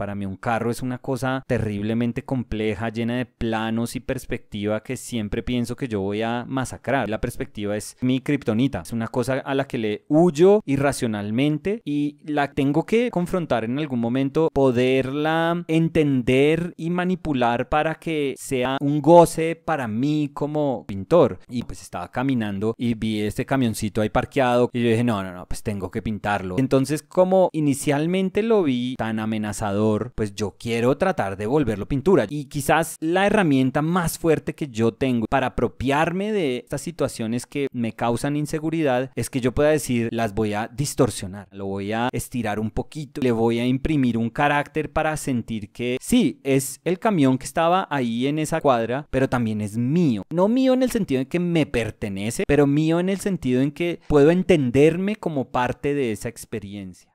Para mí un carro es una cosa terriblemente compleja, llena de planos y perspectiva que siempre pienso que yo voy a masacrar. La perspectiva es mi kriptonita, es una cosa a la que le huyo irracionalmente y la tengo que confrontar en algún momento, poderla entender y manipular para que sea un goce para mí como pintor. Y pues estaba caminando y vi este camioncito ahí parqueado y yo dije, no, no, no, pues tengo que pintarlo. Entonces como inicialmente lo vi tan amenazador, pues yo quiero tratar de volverlo pintura. Y quizás la herramienta más fuerte que yo tengo para apropiarme de estas situaciones que me causan inseguridad es que yo pueda decir, las voy a distorsionar, lo voy a estirar un poquito, le voy a imprimir un carácter para sentir que sí, es el camión que estaba ahí en esa cuadra, pero también es mío. No mío en el sentido en que me pertenece, pero mío en el sentido en que puedo entenderme como parte de esa experiencia.